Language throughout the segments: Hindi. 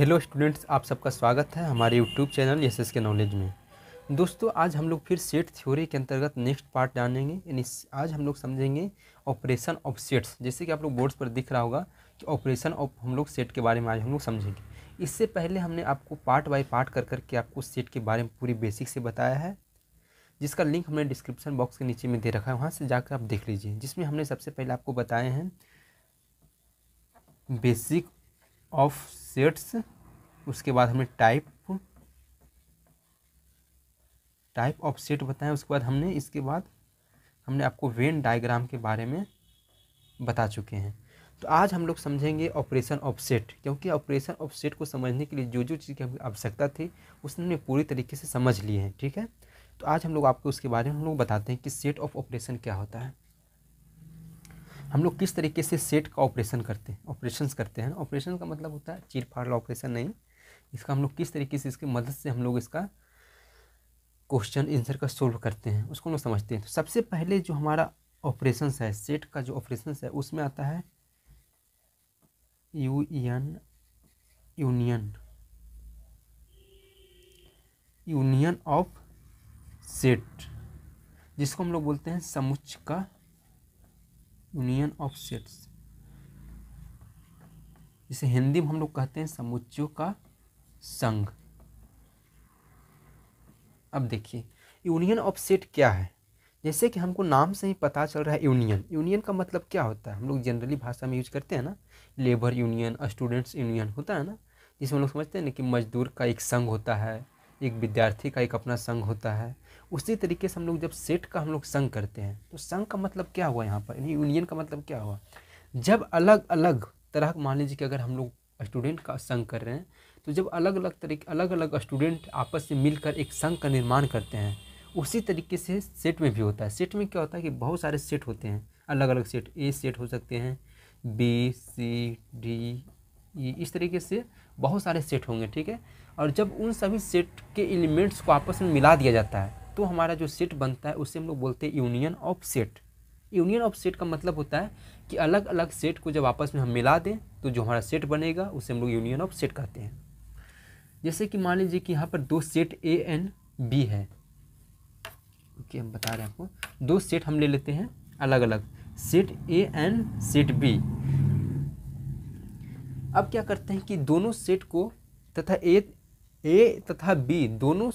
हेलो स्टूडेंट्स आप सबका स्वागत है हमारे YouTube channel S S K knowledge में दोस्तों आज हम लोग फिर सेट थ्योरी के अंतर्गत नेक्स्ट पार्ट जानेंगे यानी आज हम लोग समझेंगे ऑपरेशन ऑफ सेट्स जैसे कि आप लोग बोर्ड्स पर दिख रहा होगा कि ऑपरेशन ऑफ हम लोग सेट के बारे में आज हम लोग समझेंगे इससे पहले हमने आपको पार्ट बाई पार्ट कर करके आपको सेट के बारे में पूरी बेसिक से बताया है जिसका लिंक हमने डिस्क्रिप्शन बॉक्स के नीचे में दे रखा है वहाँ से जाकर आप देख लीजिए जिसमें हमने सबसे पहले आपको बताए हैं बेसिक ऑफ सेट्स उसके बाद हमने टाइप टाइप ऑफ सेट बताया उसके बाद हमने इसके बाद हमने आपको वेन डायग्राम के बारे में बता चुके हैं तो आज हम लोग समझेंगे ऑपरेशन ऑफ सेट क्योंकि ऑपरेशन ऑफ सेट को समझने के लिए जो जो चीज़ की हमें आवश्यकता थी उसने हमने पूरी तरीके से समझ लिए हैं ठीक है तो आज हम लोग आपको उसके बारे में हम लोग बताते हैं कि सेट ऑफ ऑपरेशन क्या होता है हम लोग किस तरीके से सेट का ऑपरेशन करते हैं ऑपरेशन करते हैं ऑपरेशन का मतलब होता है चीर फाड़ ऑपरेशन नहीं इसका हम लोग किस तरीके से इसकी मदद से हम लोग इसका क्वेश्चन आंसर का सोल्व करते हैं उसको हम लोग समझते हैं तो सबसे पहले जो हमारा ऑपरेशन है सेट का जो ऑपरेशन है उसमें आता है U N union union of set जिसको हम लोग बोलते हैं समुच्च का यूनियन ऑफ सेट्स जिसे हिंदी में हम लोग कहते हैं समुच्चयों का संघ अब देखिए यूनियन ऑफ सेट क्या है जैसे कि हमको नाम से ही पता चल रहा है यूनियन यूनियन का मतलब क्या होता है हम लोग जनरली भाषा में यूज करते हैं ना लेबर यूनियन स्टूडेंट्स यूनियन होता है ना जिसमें लोग समझते हैं ना कि मजदूर का एक संघ होता है एक विद्यार्थी का एक अपना संघ होता है उसी तरीके से हम लोग जब सेट का हम लोग संग करते हैं तो संग का मतलब क्या हुआ यहाँ पर यानी यूनियन का मतलब क्या हुआ जब अलग अलग तरह मान लीजिए कि अगर हम लोग स्टूडेंट का संग कर रहे हैं तो जब अलग अलग तरीके अलग अलग स्टूडेंट आपस में मिलकर एक संघ का निर्माण करते हैं उसी तरीके से सेट में भी होता है सेट में क्या होता है कि बहुत सारे सेट होते हैं अलग अलग सेट ए सेट हो सकते हैं बी सी डी ई इस तरीके से बहुत सारे सेट होंगे ठीक है और जब उन सभी सेट के एलिमेंट्स को आपस में मिला दिया जाता है तो हमारा जो सेट बनता है उसे हम लोग बोलते हैं union of set union of set का मतलब होता है कि अलग अलग सेट को जब आपस में हम मिला दें तो जो हमारा सेट बनेगा उसे हम लोग यूनियन ऑफ सेट कहते हैं जैसे कि मान लीजिए कि यहाँ पर दो सेट ए एन बी है ओके हम बता रहे हैं आपको दो सेट हम ले लेते हैं अलग अलग set A and set B अब क्या करते हैं कि दोनों सेट को तथा ए ए तथा बी दोनों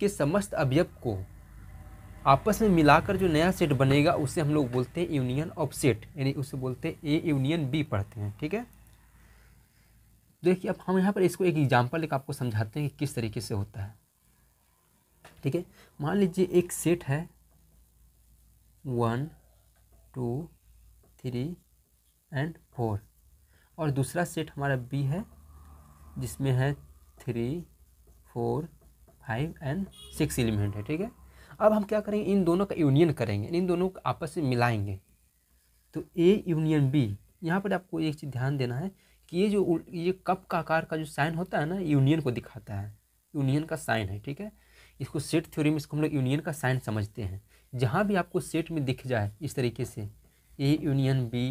के समस्त अवयव को आपस में मिलाकर जो नया सेट बनेगा उसे हम लोग बोलते हैं यूनियन ऑफ सेट यानी उसे बोलते हैं ए यूनियन बी पढ़ते हैं ठीक है देखिए अब हम यहाँ पर इसको एक एग्जाम्पल लेकर आपको समझाते हैं कि किस तरीके से होता है ठीक है मान लीजिए एक सेट है one two three and four और दूसरा सेट हमारा बी है जिसमें है three four five and six element है ठीक है अब हम क्या करेंगे इन दोनों का यूनियन करेंगे इन दोनों को आपस में मिलाएंगे तो ए यूनियन बी यहाँ पर आपको एक चीज़ ध्यान देना है कि ये जो ये कप का आकार का जो साइन होता है ना यूनियन को दिखाता है यूनियन का साइन है ठीक है इसको सेट थ्योरी में इसको हम लोग यूनियन का साइन समझते हैं जहाँ भी आपको सेट में दिख जाए इस तरीके से ए यूनियन बी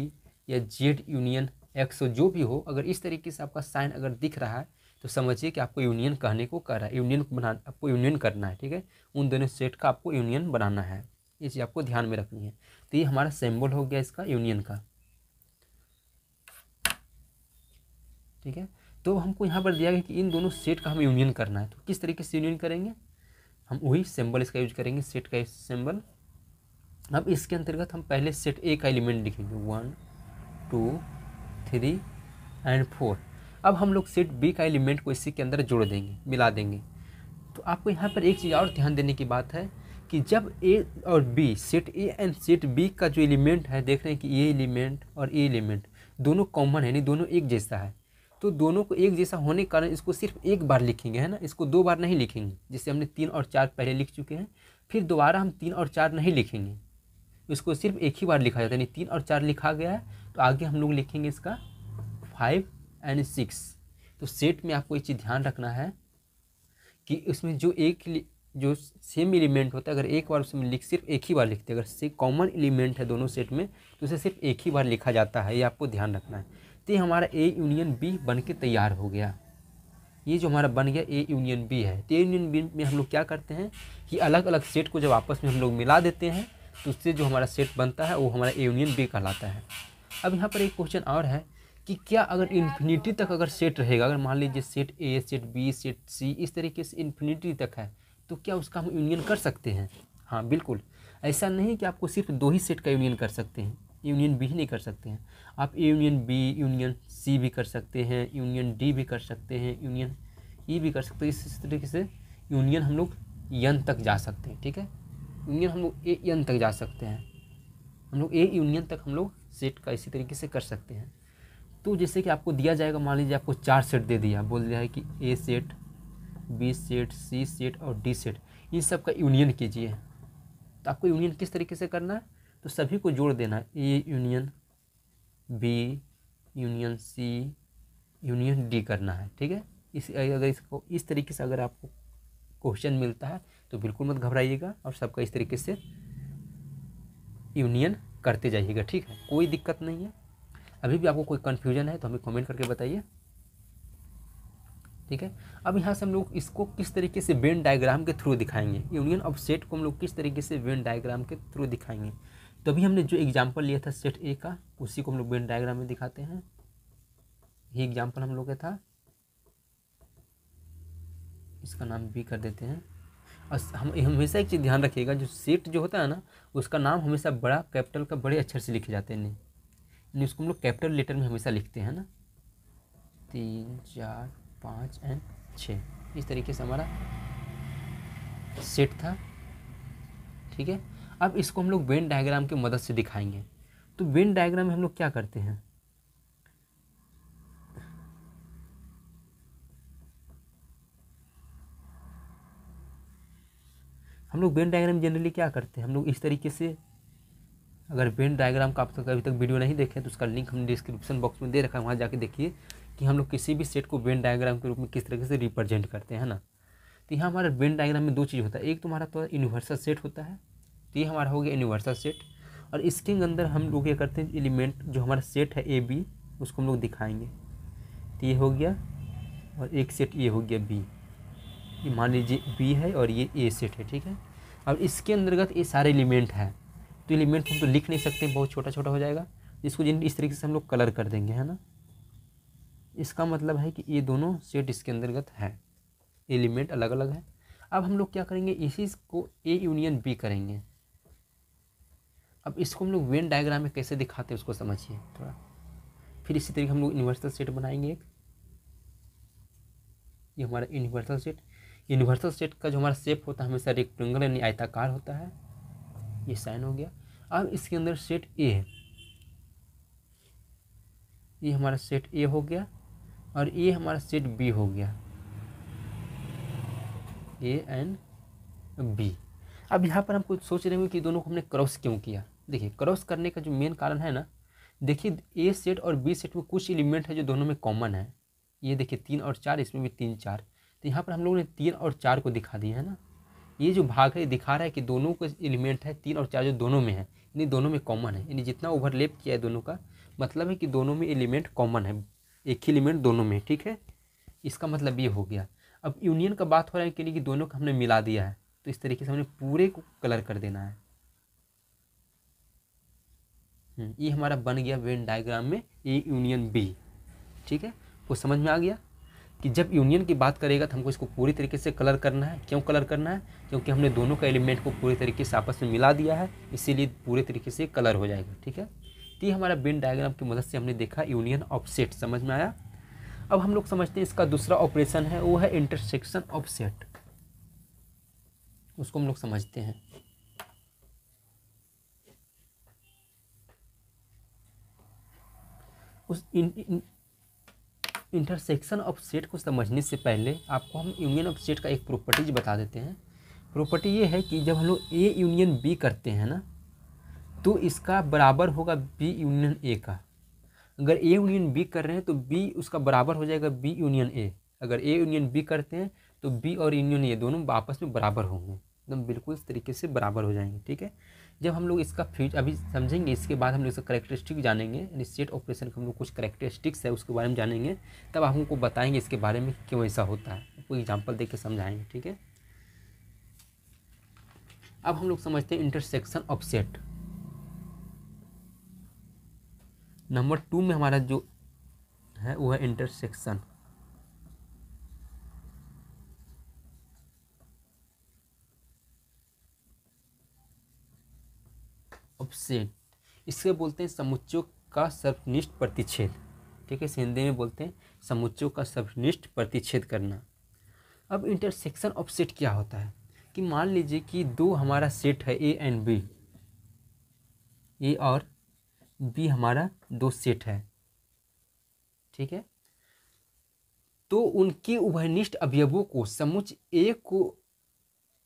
या जेड यूनियन एक्स जो भी हो अगर इस तरीके से आपका साइन अगर दिख रहा है तो समझिए कि आपको यूनियन कहने को कर रहा है यूनियन बना आपको यूनियन करना है ठीक है उन दोनों सेट का आपको यूनियन बनाना है ये चीज़ आपको ध्यान में रखनी है तो ये हमारा सिम्बल हो गया इसका यूनियन का ठीक है तो हमको यहाँ पर दिया गया कि इन दोनों सेट का हमें यूनियन करना है तो किस तरीके से यूनियन करेंगे हम वही सिंबल इसका यूज करेंगे सेट का सिंबल अब इसके अंतर्गत हम पहले सेट ए का एलिमेंट लिखेंगे one two three and four अब हम लोग सेट बी का एलिमेंट को इसी के अंदर जोड़ देंगे मिला देंगे तो आपको यहाँ पर एक चीज़ और ध्यान देने की बात है कि जब ए और B set A and set B का जो एलिमेंट है देख रहे हैं कि ये एलिमेंट और ए एलिमेंट दोनों कॉमन है यानी दोनों एक जैसा है तो दोनों को एक जैसा होने के कारण इसको सिर्फ एक बार लिखेंगे है ना इसको दो बार नहीं लिखेंगे जैसे हमने तीन और चार पहले लिख चुके हैं फिर दोबारा हम तीन और चार नहीं लिखेंगे इसको सिर्फ एक ही बार लिखा जाता है यानी तीन और चार लिखा गया है तो आगे हम लोग लिखेंगे इसका फाइव एंड सिक्स तो सेट में आपको एक चीज़ ध्यान रखना है कि उसमें जो एक जो सेम एलिमेंट होता है अगर एक बार उसमें लिख सिर्फ एक ही बार लिखते हैं अगर से कॉमन एलिमेंट है दोनों सेट में तो उसे सिर्फ एक ही बार लिखा जाता है ये आपको ध्यान रखना है तो ये हमारा ए यूनियन बी बन के तैयार हो गया ये जो हमारा बन गया ए यूनियन बी है तो ए यूनियन बी में हम लोग क्या करते हैं कि अलग अलग सेट को जब आपस में हम लोग मिला देते हैं तो उससे जो हमारा सेट बनता है वो हमारा ए यूनियन बी कहलाता है अब यहाँ पर एक क्वेश्चन और है कि क्या अगर इन्फिनिटी तक अगर सेट रहेगा अगर मान लीजिए set A set B set C इस तरीके से इन्फिनिटी तक है तो क्या उसका हम यूनियन कर सकते हैं हाँ बिल्कुल ऐसा नहीं कि आपको सिर्फ दो ही सेट का यूनियन कर सकते हैं यूनियन बी ही नहीं कर सकते हैं आप यूनियन बी यूनियन सी भी कर सकते हैं यूनियन डी भी कर सकते हैं यूनियन ई e भी कर सकते हैं इस तरीके से यूनियन हम लोग यन तक जा सकते हैं ठीक है यूनियन हम लोग ए यन तक जा सकते हैं हम लोग ए यूनियन तक हम लोग सेट का इसी तरीके से कर सकते हैं तो जैसे कि आपको दिया जाएगा मान लीजिए आपको चार सेट दे दिया बोल दिया है कि A set B set C set और डी सेट इन सब का यूनियन कीजिए तो आपको यूनियन किस तरीके से करना है तो सभी को जोड़ देना A union B union C union D करना है ठीक है इस अगर इसको इस तरीके से अगर आपको क्वेश्चन मिलता है तो बिल्कुल मत घबराइएगा और सबका इस तरीके से यूनियन करते जाइएगा ठीक है कोई दिक्कत नहीं है अभी भी आपको कोई कन्फ्यूजन है तो हमें कमेंट करके बताइए ठीक है अब यहाँ से हम लोग इसको किस तरीके से वेन डायग्राम के थ्रू दिखाएंगे यूनियन ऑफ सेट को हम लोग किस तरीके से वेन डायग्राम के थ्रू दिखाएंगे तो अभी हमने जो एग्जाम्पल लिया था सेट ए का उसी को हम लोग वेन डायग्राम में दिखाते हैं ये एग्जाम्पल हम लोग का था इसका नाम बी कर देते हैं और हम हमेशा एक चीज़ ध्यान रखिएगा जो सेट जो होता है ना उसका नाम हमेशा बड़ा कैपिटल का बड़े अक्षर से लिखे जाते हैं उसको हम लोग कैपिटल लेटर में हमेशा लिखते हैं ना तीन चार पाँच एंड छः इस तरीके से हमारा सेट था ठीक है अब इसको हम लोग वेन डायग्राम की मदद से दिखाएंगे तो वेन डायग्राम में हम लोग क्या करते हैं हम लोग वेन डायग्राम जनरली क्या करते हैं हम लोग इस तरीके से अगर वेन डायग्राम का आप तक अभी तक वीडियो नहीं देखे तो उसका लिंक हम डिस्क्रिप्शन बॉक्स में दे रखा है वहाँ जाके देखिए कि हम लोग किसी भी सेट को वेन डायग्राम के रूप में किस तरीके से रिप्रेजेंट करते हैं ना तो यहाँ हमारा वेन डायग्राम में दो चीज़ होता है एक तो हमारा तो यूनिवर्सल सेट होता है तो ये हमारा हो गया यूनिवर्सल सेट और इसके अंदर हम लोग ये करते हैं एलिमेंट जो हमारा सेट है ए बी उसको हम लोग दिखाएंगे तो ये हो गया और एक सेट ये हो गया बी ये मान लीजिए बी है और ये ए सेट है ठीक है अब इसके अंतर्गत ये सारे एलिमेंट हैं तो एलिमेंट हम तो लिख नहीं सकते बहुत छोटा छोटा हो जाएगा इसको जिन इस तरीके से हम लोग कलर कर देंगे है ना इसका मतलब है कि ये दोनों सेट इसके अंतर्गत है एलिमेंट अलग अलग है अब हम लोग क्या करेंगे इसी को ए यूनियन बी करेंगे अब इसको हम लोग वेन डायग्राम में कैसे दिखाते हैं उसको समझिए थोड़ा फिर इसी तरीके हम लोग यूनिवर्सल सेट बनाएंगे एक ये हमारा यूनिवर्सल सेट यूनिवर्सल सेट का जो हमारा शेप होता है हमेशा रेक्टेंगल यानी आयताकार होता है ये साइन हो गया अब इसके अंदर सेट ए है ये हमारा सेट ए हो गया और ये हमारा सेट बी हो गया ए एंड बी अब यहाँ पर हम कुछ सोच रहे होंगे कि दोनों को हमने क्रॉस क्यों किया देखिए क्रॉस करने का जो मेन कारण है ना देखिए ए सेट और बी सेट में कुछ एलिमेंट है जो दोनों में कॉमन है ये देखिए तीन और चार इसमें भी तीन चार तो यहाँ पर हम लोगों ने तीन और चार को दिखा दिया है ना ये जो भाग है दिखा रहा है कि दोनों का एलिमेंट है तीन और चार जो दोनों में है यानी दोनों में कॉमन है यानी जितना ओवरलेप किया है दोनों का मतलब है कि दोनों में एलिमेंट कॉमन है एक ही एलिमेंट दोनों में ठीक है इसका मतलब ये हो गया अब यूनियन का बात हो रहा है कि नहीं कि दोनों का हमने मिला दिया है तो इस तरीके से हमने पूरे को कलर कर देना है हम्म, ये हमारा बन गया वेन डायग्राम में ए यूनियन बी ठीक है वो समझ में आ गया कि जब यूनियन की बात करेगा तो हमको इसको पूरी तरीके से कलर करना है क्यों कलर करना है क्योंकि हमने दोनों का एलिमेंट को पूरी तरीके से आपस में मिला दिया है इसीलिए पूरे तरीके से कलर हो जाएगा ठीक है तो ये हमारा बेन डायग्राम की मदद से हमने देखा यूनियन ऑफ सेट समझ में आया अब हम लोग समझते हैं इसका दूसरा ऑपरेशन है वो है इंटरसेक्शन ऑफ सेट उसको हम लोग समझते हैं उस इन, इन इंटरसेक्शन ऑफ सेट को समझने से पहले आपको हम यूनियन ऑफ सेट का एक प्रॉपर्टीज बता देते हैं प्रॉपर्टी ये है कि जब हम लोग ए यूनियन बी करते हैं ना तो इसका बराबर होगा बी यूनियन ए का अगर ए यूनियन बी कर रहे हैं तो बी उसका बराबर हो जाएगा बी यूनियन ए अगर ए यूनियन बी करते हैं तो बी और यूनियन ए दोनों आपस में बराबर होंगे एकदम बिल्कुल इस तरीके से बराबर हो जाएंगे ठीक है जब हम लोग इसका फ्यूज अभी समझेंगे इसके बाद हम लोग इसका करेक्टरिस्टिक जानेंगे यानी ऑपरेशन का हम लोग कुछ करेक्टरिस्टिक्स है उसके बारे में जानेंगे तब हमको बताएंगे इसके बारे में क्यों ऐसा होता है कोई एग्जाम्पल दे के समझाएंगे ठीक है अब हम लोग समझते हैं intersection of set number two में हमारा जो है वो है इंटरसेक्शन अपसेट इसके बोलते हैं समुच्चयों का सर्वनिष्ठ प्रतिच्छेद ठीक है हिंदी में बोलते हैं समुच्चयों का सर्वनिष्ठ प्रतिच्छेद करना अब इंटरसेक्शन ऑफ सेट क्या होता है कि मान लीजिए कि दो हमारा सेट है ए एंड बी ए और बी हमारा दो सेट है ठीक है तो उनके उभयनिष्ठ अवयवों को समुच ए को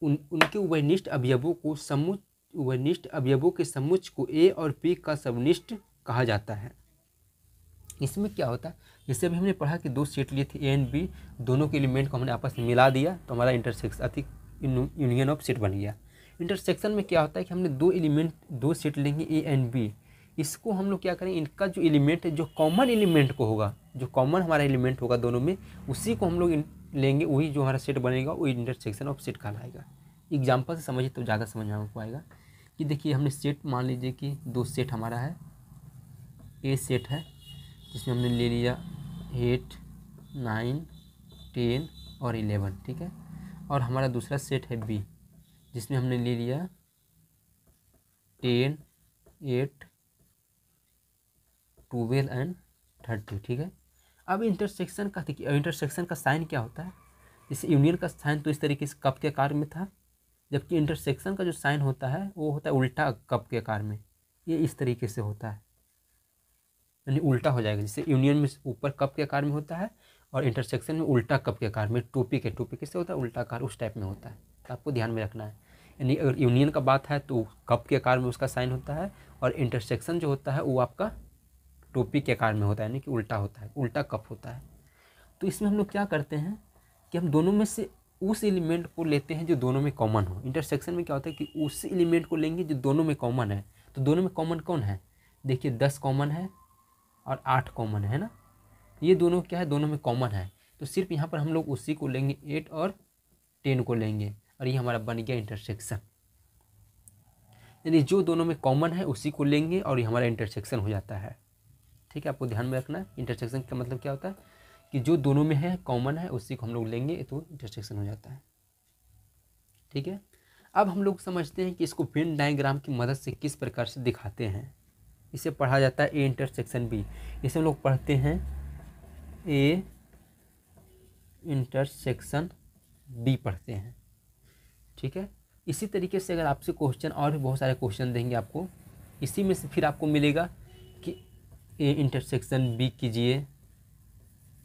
उन उनके उभयनिष्ठ अवयवों को समुच वनिष्ठ अवयवों के समुच्च को ए और पी का सवनिष्ठ कहा जाता है इसमें क्या होता है जैसे अभी हमने पढ़ा कि दो सेट लिए थे ए एंड बी दोनों के एलिमेंट को हमने आपस में मिला दिया तो हमारा इंटरसेक्स अति यूनियन ऑफ सेट बन गया इंटरसेक्शन में क्या होता है कि हमने दो एलिमेंट दो सेट लेंगे ए एंड बी इसको हम लोग क्या करें इनका जो एलिमेंट है जो कॉमन एलिमेंट को होगा जो कॉमन हमारा एलिमेंट होगा दोनों में उसी को हम लोग लेंगे वही जो हमारा सेट बनेगा वही इंटरसेक्शन ऑफ सेट कहलाएगा एग्जाम्पल से समझिए तो ज़्यादा समझ में आपको आएगा कि देखिए हमने सेट मान लीजिए कि दो सेट हमारा है ए सेट है जिसमें हमने ले लिया एट नाइन टेन और इलेवन ठीक है और हमारा दूसरा सेट है बी जिसमें हमने ले लिया ten eight twelve and thirty ठीक है अब इंटरसेक्शन का देखिए इंटरसेक्शन का साइन क्या होता है जैसे यूनियन का साइन तो इस तरीके से कप के आकार में था जबकि इंटरसेक्शन का जो साइन होता है वो होता है उल्टा कप के आकार में ये इस तरीके से होता है यानी उल्टा हो जाएगा जैसे यूनियन में ऊपर कप के आकार में होता है और इंटरसेक्शन में उल्टा कप के आकार में टोपी के टोपी किससे होता है उल्टा आकार उस टाइप में होता है तो आपको ध्यान में रखना है यानी अगर यूनियन का बात है तो कप के आकार में उसका साइन होता है और इंटरसेक्शन जो होता है वो आपका टोपी के आकार में होता है यानी कि उल्टा होता है उल्टा कप होता है तो इसमें हम लोग क्या करते हैं कि हम दोनों में से उस एलिमेंट को लेते हैं जो दोनों में कॉमन हो इंटरसेक्शन में क्या होता है कि उस एलिमेंट को लेंगे जो दोनों में कॉमन है तो दोनों में कॉमन कौन है देखिए दस कॉमन है और आठ कॉमन है ना ये दोनों क्या है दोनों में कॉमन है तो सिर्फ यहाँ पर हम लोग उसी को लेंगे एट और टेन को लेंगे और ये हमारा बन गया इंटरसेक्शन यानी जो दोनों में कॉमन है उसी को लेंगे और ये हमारा इंटरसेक्शन हो जाता है ठीक है आपको ध्यान में रखना इंटरसेक्शन का मतलब क्या होता है कि जो दोनों में है कॉमन है उसी को हम लोग लेंगे तो इंटरसेक्शन हो जाता है ठीक है अब हम लोग समझते हैं कि इसको वेन डायग्राम की मदद से किस प्रकार से दिखाते हैं इसे पढ़ा जाता है ए इंटरसेक्शन बी इसे हम लोग पढ़ते हैं ए इंटरसेक्शन बी पढ़ते हैं ठीक है इसी तरीके से अगर आपसे क्वेश्चन और भी बहुत सारे क्वेश्चन देंगे आपको इसी में से फिर आपको मिलेगा कि ए इंटरसेक्शन बी कीजिए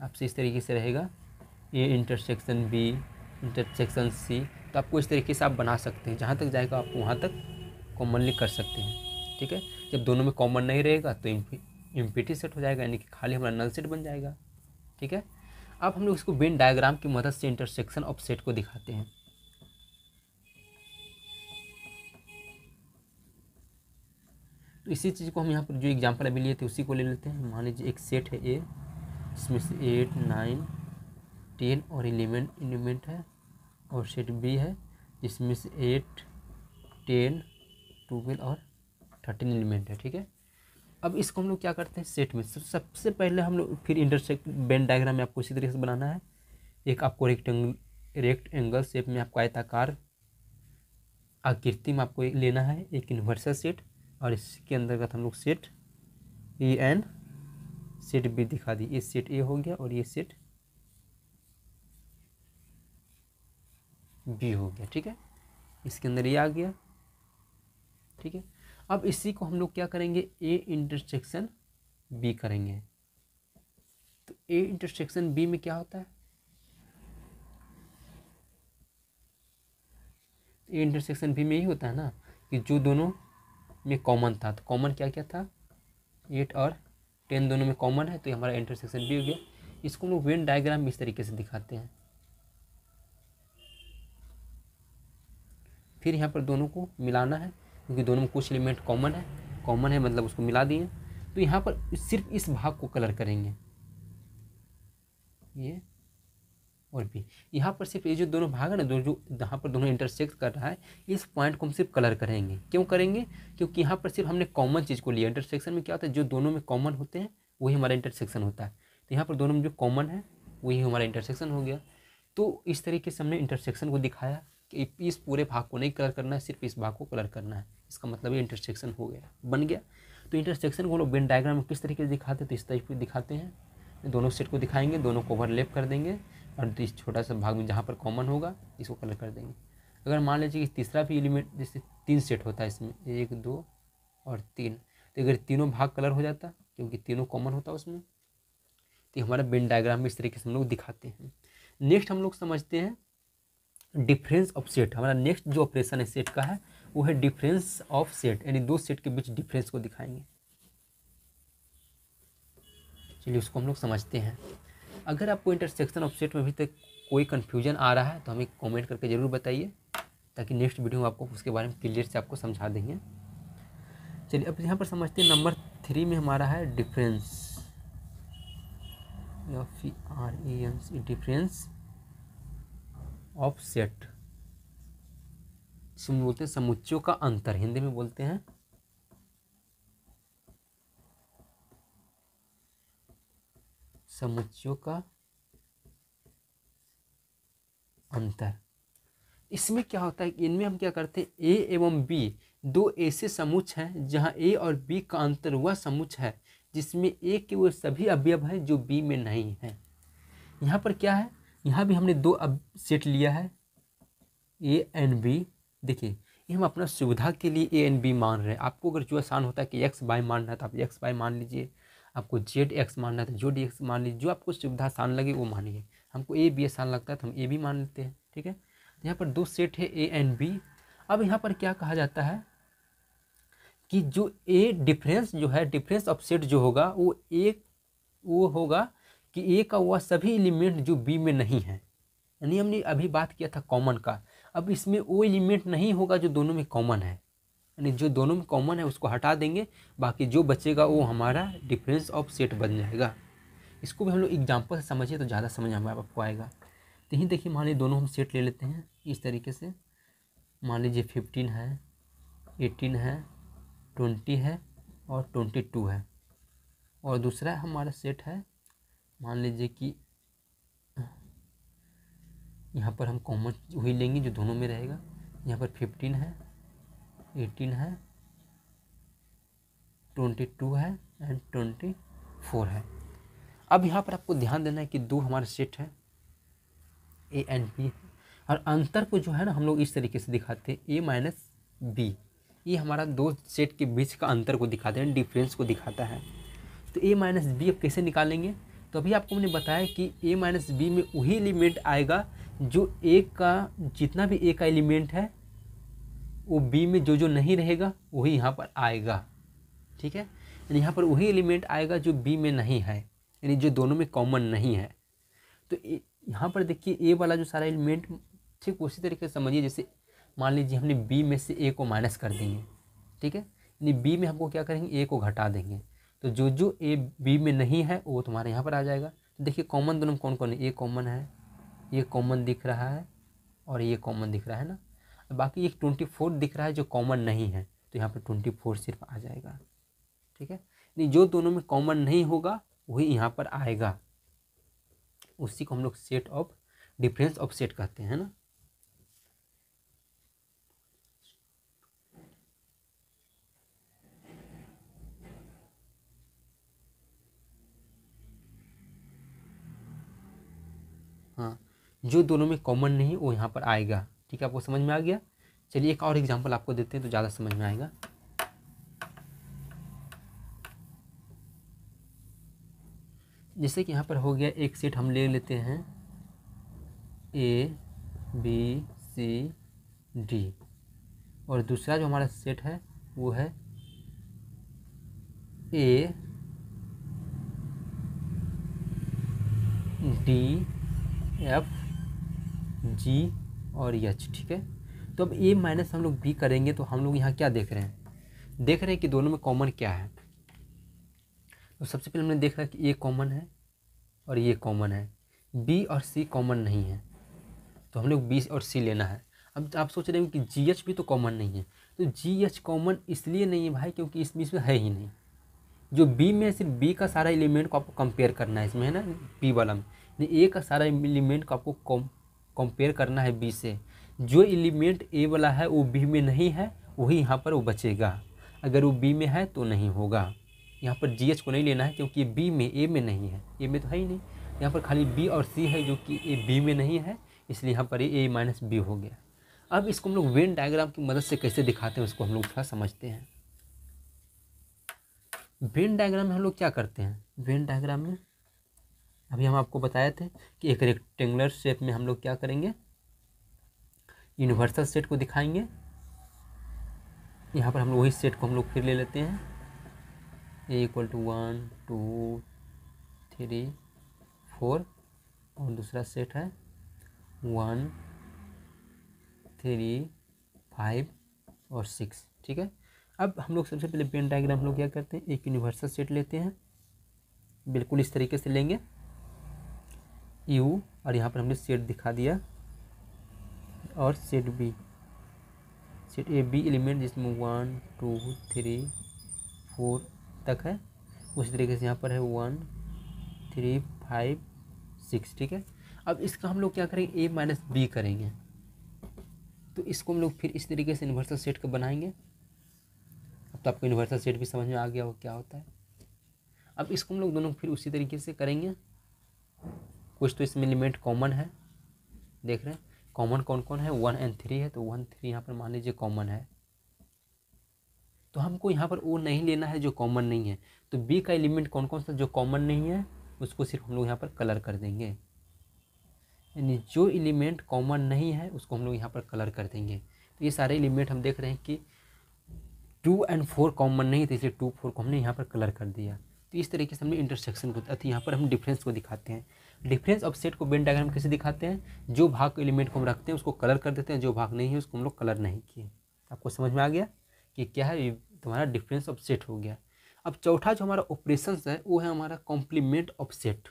आपसे इस तरीके से रहेगा A intersection B intersection C तो आपको इस तरीके से आप बना सकते हैं जहाँ तक जाएगा आप वहाँ तक कॉमनली कर सकते हैं ठीक है जब दोनों में कॉमन नहीं रहेगा तो इम्पिटी सेट हो जाएगा यानी कि खाली हमारा नल सेट बन जाएगा ठीक है अब हम लोग इसको बेन डायग्राम की मदद से इंटरसेक्शन ऑफ सेट को दिखाते हैं तो इसी चीज़ को हम यहाँ पर जो एग्जाम्पल अभी लिए थे उसी को ले लेते हैं मान लीजिए एक सेट है ए इसमें से एट नाइन टेन और एलिमेंट एलिमेंट है और सेट बी है जिसमें से एट टेन टूवेल्व और थर्टीन एलिमेंट है ठीक है अब इसको हम लोग क्या करते हैं सेट में तो सबसे पहले हम लोग फिर इंटरसेक्ट बेंड डायग्राम में आपको इसी तरीके से बनाना है एक आपको रेक्टेंगल रेक्ट एंगल शेप में आपको आयताकार आकृति में आपको लेना है एक इन्वर्सल सेट और इसके अंतर्गत हम लोग set A and set B दिखा दी ये सीट ए हो गया और ये सीट बी हो गया ठीक है इसके अंदर ये आ गया ठीक है अब इसी को हम लोग क्या करेंगे ए इंटरसेक्शन बी करेंगे तो ए इंटरसेक्शन बी में क्या होता है ए इंटरसेक्शन बी में यही होता है ना कि जो दोनों में कॉमन था तो कॉमन क्या क्या था एट और टेन दोनों में कॉमन है तो हमारा इंटरसेक्शन भी हो गया इसको हम लोग वेन डायग्राम इस तरीके से दिखाते हैं फिर यहाँ पर दोनों को मिलाना है क्योंकि दोनों में कुछ एलिमेंट कॉमन है कॉमन है मतलब उसको मिला दिए तो यहाँ पर सिर्फ इस भाग को कलर करेंगे ये और बी यहाँ पर सिर्फ ये जो दोनों भाग है ना दोनों जो यहाँ पर दोनों इंटरसेक्ट कर रहा है इस पॉइंट को हम सिर्फ कलर करेंगे क्यों करेंगे क्योंकि यहाँ पर सिर्फ हमने कॉमन चीज़ को लिया इंटरसेक्शन में क्या होता है जो दोनों में कॉमन होते हैं वही हमारा इंटरसेक्शन होता है तो यहाँ पर दोनों में जो कॉमन है वही हमारा इंटरसेक्शन हो गया तो इस तरीके से हमने इंटरसेक्शन को दिखाया कि इस पूरे भाग को नहीं कलर करना है सिर्फ इस भाग को कलर करना है इसका मतलब ये इंटरसेक्शन हो गया बन गया तो इंटरसेक्शन को लोग बेन डायग्राम में किस तरीके से दिखाते हैं तो इस तरीके से दिखाते हैं दोनों सेट को दिखाएंगे दोनों को ओवरलेप कर देंगे और इस छोटा सा भाग में जहाँ पर कॉमन होगा इसको कलर कर देंगे अगर मान लीजिए कि तीसरा भी एलिमेंट जैसे तीन सेट होता है इसमें एक दो और तीन तो अगर तीनों भाग कलर हो जाता क्योंकि तीनों कॉमन होता उसमें तो हमारा बेन डायग्राम में इस तरीके से हम लोग दिखाते हैं नेक्स्ट हम लोग समझते हैं डिफरेंस ऑफ सेट हमारा नेक्स्ट जो ऑपरेशन है सेट का है वो है डिफरेंस ऑफ सेट यानी दो सेट के बीच डिफरेंस को दिखाएंगे चलिए उसको हम लोग समझते हैं अगर आपको इंटरसेक्शन ऑफ सेट में अभी तक कोई कन्फ्यूजन आ रहा है तो हमें कॉमेंट करके ज़रूर बताइए ताकि नेक्स्ट वीडियो में आपको उसके बारे में क्लियर से आपको समझा देंगे चलिए अब यहाँ पर समझते हैं नंबर थ्री में हमारा है difference F E R E N C difference of set इसमें बोलते हैं समुच्चयों का अंतर हिंदी में बोलते हैं समुच्चयों का अंतर इसमें क्या होता है कि इनमें हम क्या करते हैं ए एवं बी दो ऐसे समुच हैं जहां ए और बी का अंतर हुआ समुच है जिसमें ए के वो सभी अवयव हैं जो बी में नहीं हैं यहाँ पर क्या है यहां भी हमने दो अब सेट लिया है ए एंड बी देखिए ये हम अपना सुविधा के लिए ए एंड बी मान रहे हैं आपको अगर जो आसान होता है कि एक्स बाई मानना है तो आप एक्स बाई मान लीजिए आपको जेड एक्स मानना है तो जो डी एक्स मान लीजिए जो आपको सुविधा आसान लगे वो मानिए हमको ए बी आसान लगता है तो हम ए भी मान लेते हैं ठीक है तो यहाँ पर दो सेट है ए एंड बी अब यहाँ पर क्या कहा जाता है कि जो ए डिफरेंस जो है डिफरेंस ऑफ सेट जो होगा वो ए वो होगा कि ए का वह सभी एलिमेंट जो बी में नहीं है यानी हमने अभी बात किया था कॉमन का अब इसमें वो एलिमेंट नहीं होगा जो दोनों में कॉमन है यानी जो दोनों में कॉमन है उसको हटा देंगे बाकी जो बचेगा वो हमारा डिफरेंस ऑफ सेट बन जाएगा इसको भी हम लोग एग्जाम्पल से समझिए तो ज़्यादा समझ हमारे आपको आएगा तो यहीं देखिए मान लीजिए दोनों हम सेट ले लेते हैं इस तरीके से मान लीजिए फिफ्टीन है एटीन है ट्वेंटी है और ट्वेंटी टू है और दूसरा हमारा सेट है मान लीजिए कि यहाँ पर हम कॉमन वही लेंगे जो दोनों में रहेगा यहाँ पर फिफ्टीन है एटीन है ट्वेंटी टू है एंड ट्वेंटी फोर है अब यहाँ पर आपको ध्यान देना है कि दो हमारे सेट है ए एंड बी और अंतर को जो है ना हम लोग इस तरीके से दिखाते हैं ए माइनस बी ये हमारा दो सेट के बीच का अंतर को दिखाते हैं डिफरेंस को दिखाता है तो ए माइनस बी अब कैसे निकालेंगे तो अभी आपको मैंने बताया कि ए माइनस बी में वही एलिमेंट आएगा जो ए का जितना भी ए का एलिमेंट है वो बी में जो जो नहीं रहेगा वही यहाँ पर आएगा ठीक है यानी यहाँ पर वही एलिमेंट आएगा जो बी में नहीं है यानी जो दोनों में कॉमन नहीं है तो यहाँ पर देखिए ए वाला जो सारा एलिमेंट ठीक उसी तरीके से समझिए जैसे मान लीजिए हमने बी में से ए को माइनस कर देंगे ठीक है यानी बी में हमको क्या करेंगे ए को घटा देंगे तो जो जो ए बी में नहीं है वो तुम्हारे यहाँ पर आ जाएगा तो देखिए कॉमन दोनों में कौन कौन है ए कॉमन है ये कॉमन दिख रहा है और ये कॉमन दिख रहा है ना बाकी एक ट्वेंटी फोर दिख रहा है जो कॉमन नहीं है तो यहाँ पर ट्वेंटी फोर सिर्फ आ जाएगा ठीक है नहीं जो दोनों में कॉमन नहीं होगा वही यहाँ पर आएगा उसी को हम लोग set of difference of set कहते हैं ना हाँ जो दोनों में कॉमन नहीं वो यहाँ पर आएगा ठीक है आपको समझ में आ गया चलिए एक और एग्जाम्पल आपको देते हैं तो ज़्यादा समझ में आएगा जैसे कि यहाँ पर हो गया एक सीट हम ले लेते हैं ए बी सी डी और दूसरा जो हमारा सेट है वो है ए डी एफ जी और यच ठीक है तो अब ए माइनस हम लोग बी करेंगे तो हम लोग यहाँ क्या देख रहे हैं देख रहे हैं कि दोनों में कॉमन क्या है तो सबसे पहले हमने देखा कि ए कॉमन है और ये कॉमन है बी और सी कॉमन नहीं है तो हम लोग बी और सी लेना है अब तो आप सोच रहे हो कि जी एच भी तो कॉमन नहीं है तो जी एच कॉमन इसलिए नहीं है भाई क्योंकि इसमें इसमें है ही नहीं जो बी में सिर्फ बी का सारा एलिमेंट को आपको कंपेयर करना है इसमें है ना बी वाला में ए का सारा एलिमेंट को आपको कंपेयर करना है बी से जो एलिमेंट ए वाला है वो बी में नहीं है वही यहाँ पर वो बचेगा अगर वो बी में है तो नहीं होगा यहाँ पर जी को नहीं लेना है क्योंकि बी में ए में नहीं है ए में तो है ही नहीं यहाँ पर खाली बी और सी है जो कि ए बी में नहीं है इसलिए यहाँ पर ए माइनस बी हो गया अब इसको हम लोग वेन डायग्राम की मदद से कैसे दिखाते हैं उसको हम लोग थोड़ा समझते हैं वेन डायग्राम में हम लोग क्या करते हैं वेन डायग्राम में अभी हम आपको बताए थे कि एक रेक्टेंगुलर शेप में हम लोग क्या करेंगे यूनिवर्सल सेट को दिखाएंगे यहाँ पर हम लोग वही सेट को हम लोग फिर ले लेते हैं A equal to one two three four और दूसरा सेट है वन थ्री फाइव और सिक्स ठीक है अब हम लोग सबसे पहले पेन डायग्राम हम लोग क्या करते हैं एक यूनिवर्सल सेट लेते हैं बिल्कुल इस तरीके से लेंगे यू और यहाँ पर हमने सेट दिखा दिया और set B set A B element जिसमें वन टू थ्री फोर तक है उसी तरीके से यहाँ पर है वन थ्री फाइव सिक्स ठीक है अब इसका हम लोग क्या करेंगे ए माइनस बी करेंगे तो इसको हम लोग फिर इस तरीके से यूनिवर्सल सेट का बनाएंगे अब तो आपको यूनिवर्सल सेट भी समझ में आ गया वो क्या होता है अब इसको हम लोग दोनों फिर उसी तरीके से करेंगे कुछ तो इसमें लिमिट कॉमन है देख रहे हैं कॉमन कौन कौन है वन एंड थ्री है तो वन थ्री यहाँ पर मान लीजिए कॉमन है तो हमको यहाँ पर वो नहीं लेना है जो कॉमन नहीं है तो बी का एलिमेंट कौन कौन सा जो कॉमन नहीं है उसको सिर्फ हम लोग यहाँ पर कलर कर देंगे यानी जो एलिमेंट कॉमन नहीं है उसको हम लोग यहाँ पर कलर कर देंगे तो ये सारे एलिमेंट हम देख रहे हैं कि टू एंड फोर कॉमन नहीं थे इसलिए टू फोर को हमने यहाँ पर कलर कर दिया तो इस तरीके से हमने इंटरसेक्शन को अति यहाँ पर हम डिफरेंस को दिखाते हैं डिफरेंस ऑफ सेट को बेन डायग्राम कैसे दिखाते हैं जो भाग एलिमेंट को हम रखते हैं उसको कलर कर देते हैं जो भाग नहीं है उसको हम लोग कलर नहीं किए आपको समझ में आ गया कि क्या है तुम्हारा डिफरेंस ऑफ सेट हो गया अब चौथा जो हमारा ऑपरेशन है वो है हमारा कॉम्प्लीमेंट ऑफ सेट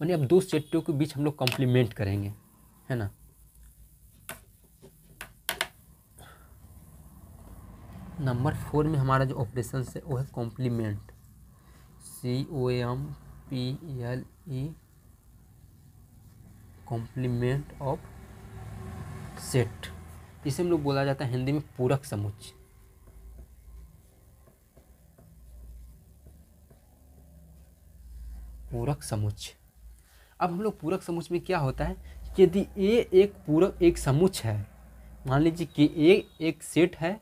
मानी अब दो सेटों के बीच हम लोग कॉम्प्लीमेंट करेंगे है ना नंबर फोर में हमारा जो ऑपरेशन है वो है complement C O M P L E complement of set इसे हम लोग बोला जाता है हिंदी में पूरक समुच्चय पूरक समुच्चय अब हम लोग पूरक समुच्चय में क्या होता है यदि ए एक पूरक एक समुच्चय है मान लीजिए कि ए एक सेट है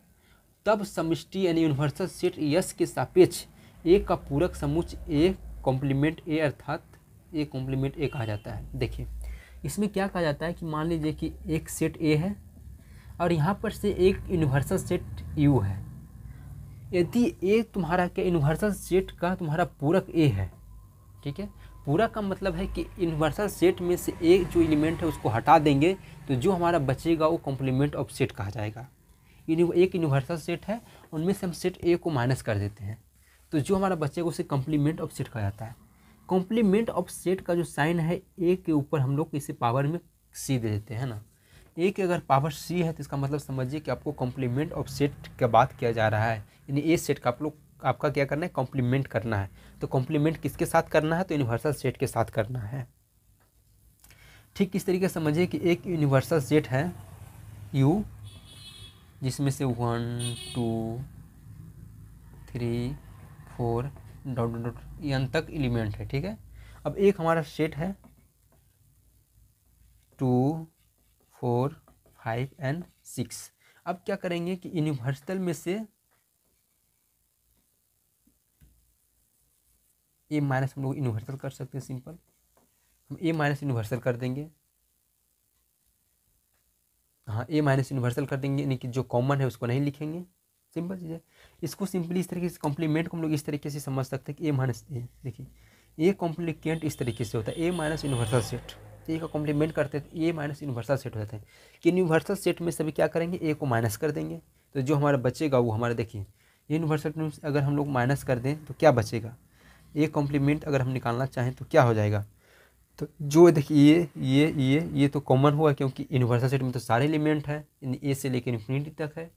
तब समिष्टि यानी यूनिवर्सल सेट यस के सापेक्ष ए का पूरक समुच्चय ए कॉम्प्लीमेंट ए अर्थात ए कॉम्प्लीमेंट ए कहा जाता है देखिए इसमें क्या कहा जाता है कि मान लीजिए कि एक सेट ए है और यहाँ पर से एक यूनिवर्सल सेट यू है यदि ए तुम्हारा क्या यूनिवर्सल सेट का तुम्हारा पूरक ए है ठीक है पूरा का मतलब है कि यूनिवर्सल सेट में से एक जो एलिमेंट है उसको हटा देंगे तो जो हमारा बचेगा वो कॉम्प्लीमेंट ऑफ सेट कहा जाएगा एक यूनिवर्सल सेट है उनमें से हम सेट ए को माइनस कर देते हैं तो जो हमारा बच्चे को उसे कॉम्प्लीमेंट ऑफ सेट कहा जाता है कॉम्प्लीमेंट ऑफ सेट का जो साइन है ए के ऊपर हम लोग इसे पावर में सी दे देते हैं ना ए के अगर पावर सी है तो इसका मतलब समझिए कि आपको कॉम्प्लीमेंट ऑफ सेट का बात किया जा रहा है यानी ए सेट का आप लोग आपका क्या करना है कॉम्प्लीमेंट करना है तो कॉम्प्लीमेंट किसके साथ करना है तो यूनिवर्सल सेट के साथ करना है ठीक इस तरीके से समझिए कि एक यूनिवर्सल सेट है यू जिसमें से one two three four dot dot ये तक एलिमेंट है ठीक है अब एक हमारा सेट है two four five and six अब क्या करेंगे कि यूनिवर्सल में से ए माइनस हम लोग यूनिवर्सल कर सकते हैं सिंपल हम ए माइनस यूनिवर्सल कर देंगे हाँ ए माइनस यूनिवर्सल कर देंगे यानी कि जो कॉमन है उसको नहीं लिखेंगे सिंपल चीज़ है इसको सिंपली इस तरीके से कॉम्प्लीमेंट को हम लोग इस तरीके से समझ सकते हैं कि ए माइनस ए देखिए ए कॉम्प्लीकेंट इस तरीके से होता है A minus universal set A का कॉम्प्लीमेंट करते हैं तो ए माइनस यूनिवर्सल सेट होते हैं है कि यूनिवर्सल सेट में सभी क्या करेंगे ए को माइनस कर देंगे तो जो हमारा बचेगा वो हमारा देखिए यूनिवर्सल में अगर हम लोग माइनस कर दें तो क्या बचेगा ए कॉम्प्लीमेंट अगर हम निकालना चाहें तो क्या हो जाएगा तो जो देखिए ये ये ये ये तो कॉमन हुआ क्योंकि यूनिवर्सल सेट में तो सारे एलिमेंट हैं ए से लेकर इन्फिनिटी तक है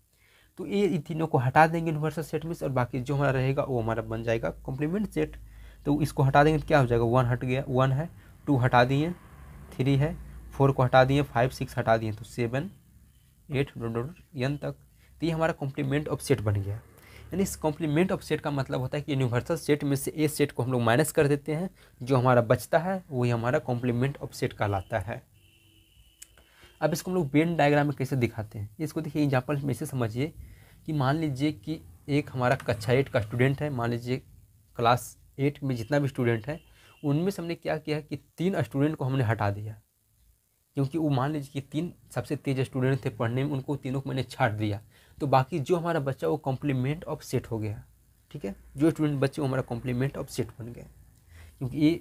तो ये तीनों को हटा देंगे यूनिवर्सल सेट में और बाकी जो हमारा रहेगा वो हमारा बन जाएगा कॉम्प्लीमेंट सेट तो इसको हटा देंगे तो क्या हो जाएगा वन हट गया वन है टू हटा दिए थ्री है फोर को हटा दिए फाइव सिक्स हटा दिए तो seven eight dot dot n तक तो ये हमारा कॉम्प्लीमेंट ऑफ सेट बन गया यानी इस कॉम्प्लीमेंट ऑफ सेट का मतलब होता है कि यूनिवर्सल सेट में से ए सेट को हम लोग माइनस कर देते हैं जो हमारा बचता है वही हमारा कॉम्प्लीमेंट ऑफ सेट कहलाता है अब इसको हम लोग बेन डायग्राम में कैसे दिखाते हैं इसको देखिए एग्जाम्पल में से समझिए कि मान लीजिए कि एक हमारा कक्षा एट का स्टूडेंट है मान लीजिए क्लास एट में जितना भी स्टूडेंट है उनमें से हमने क्या किया कि तीन स्टूडेंट को हमने हटा दिया क्योंकि वो मान लीजिए कि तीन सबसे तेज स्टूडेंट थे पढ़ने में उनको तीनों को मैंने छाट दिया तो बाकी जो हमारा बच्चा वो कॉम्प्लीमेंट ऑफ सेट हो गया ठीक है जो स्टूडेंट बच्चे वो हमारा कॉम्प्लीमेंट ऑफ सेट बन गए क्योंकि ये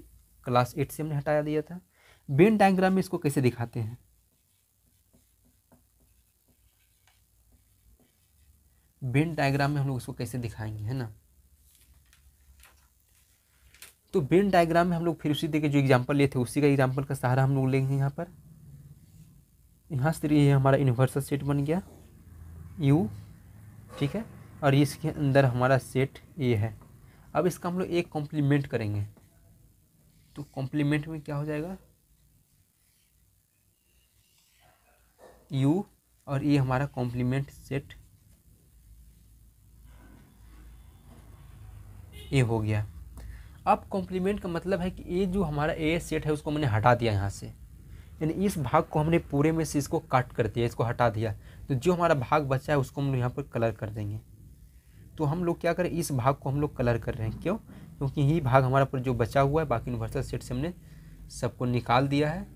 क्लास एट से हमने हटाया दिया था बेन डायग्राम में इसको कैसे दिखाते हैं बेन डायग्राम में हम लोग इसको कैसे दिखाएंगे है ना तो बेन डायग्राम में हम लोग फिर उसी देखे जो एग्जाम्पल लिए थे उसी का एग्जाम्पल का सहारा हम लोग लेंगे यहाँ पर यहाँ से ये हमारा यूनिवर्सल सेट बन गया यू ठीक है और इसके अंदर हमारा सेट ये है अब इसका हम लोग एक कॉम्प्लीमेंट करेंगे तो कॉम्प्लीमेंट में क्या हो जाएगा यू और ये हमारा कॉम्प्लीमेंट सेट ए हो गया अब कॉम्प्लीमेंट का मतलब है कि ये जो हमारा ए सेट है उसको मैंने हटा दिया यहाँ से यानी इस भाग को हमने पूरे में से इसको काट कर दिया इसको हटा दिया तो जो हमारा भाग बचा है उसको हम लोग यहाँ पर कलर कर देंगे तो हम लोग क्या करें इस भाग को हम लोग कलर कर रहे हैं क्यों क्योंकि यही भाग हमारा पर जो बचा हुआ है बाकी यूनिवर्सल सेट से हमने सबको निकाल दिया है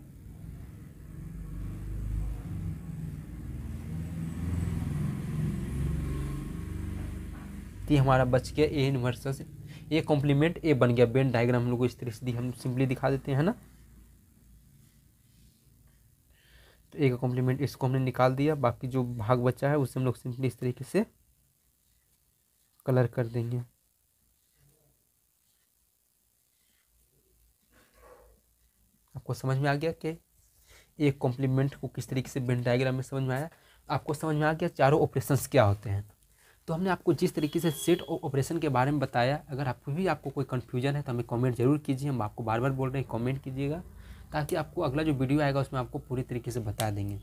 तो हमारा बच गया A universal set A complement A बन गया बेन डायग्राम हम लोग को इस तरह से हम सिंपली दिखा देते हैं ना तो ए का कॉम्प्लीमेंट इसको हमने निकाल दिया बाकी जो भाग बचा है उसे हम लोग सिंपली इस तरीके से कलर कर देंगे आपको समझ में आ गया कि एक कॉम्प्लीमेंट को किस तरीके से बेन डायग्राम में समझ में आया आपको समझ में आ गया चारों ऑपरेशंस क्या होते हैं तो हमने आपको जिस तरीके से सेट ऑपरेशन के बारे में बताया अगर आप भी आपको कोई कन्फ्यूजन है तो हमें कॉमेंट जरूर कीजिए हम आपको बार बार बोल रहे हैं कॉमेंट कीजिएगा ताकि आपको अगला जो वीडियो आएगा उसमें आपको पूरी तरीके से बता देंगे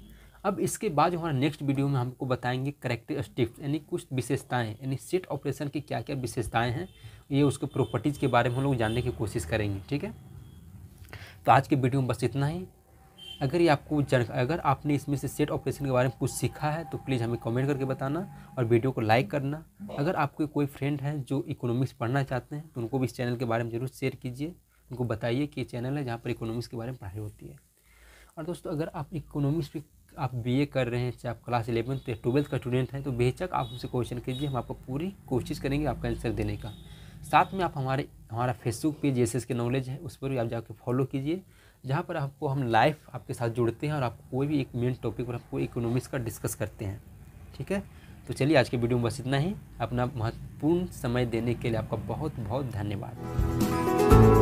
अब इसके बाद जो हमारा नेक्स्ट वीडियो में हमको बताएंगे करेक्टरिस्टिक्स यानी कुछ विशेषताएं यानी सेट ऑपरेशन की क्या क्या विशेषताएं हैं ये उसके प्रॉपर्टीज़ के बारे में हम लोग जानने की कोशिश करेंगे ठीक है तो आज के वीडियो में बस इतना ही अगर ये आपको जन अगर आपने इसमें से सेट ऑपरेशन के बारे में कुछ सीखा है तो प्लीज़ हमें कमेंट करके बताना और वीडियो को लाइक करना अगर आपके कोई फ्रेंड हैं जो इकोनॉमिक्स पढ़ना चाहते हैं तो उनको भी इस चैनल के बारे में ज़रूर शेयर कीजिए उनको बताइए कि ये चैनल है जहाँ पर इकोनॉमिक्स के बारे में पढ़ाई होती है और दोस्तों अगर आप इकोनॉमिक्स भी आप बी कर रहे हैं चाहे आप क्लास इलेवंथ या ट्वेल्थ का स्टूडेंट हैं तो बेचक आप उनसे क्वेश्चन कीजिए हम आपको पूरी कोशिश करेंगे आपका आंसर देने का साथ में आप हमारे हमारा फेसबुक पेज जैसे के नॉलेज है उस पर भी आप जाकर फॉलो कीजिए जहाँ पर आपको हम लाइफ आपके साथ जुड़ते हैं और आप कोई भी एक मेन टॉपिक पर आपको इकोनॉमिक्स का डिस्कस करते हैं ठीक है तो चलिए आज के वीडियो में बस इतना ही अपना महत्वपूर्ण समय देने के लिए आपका बहुत बहुत धन्यवाद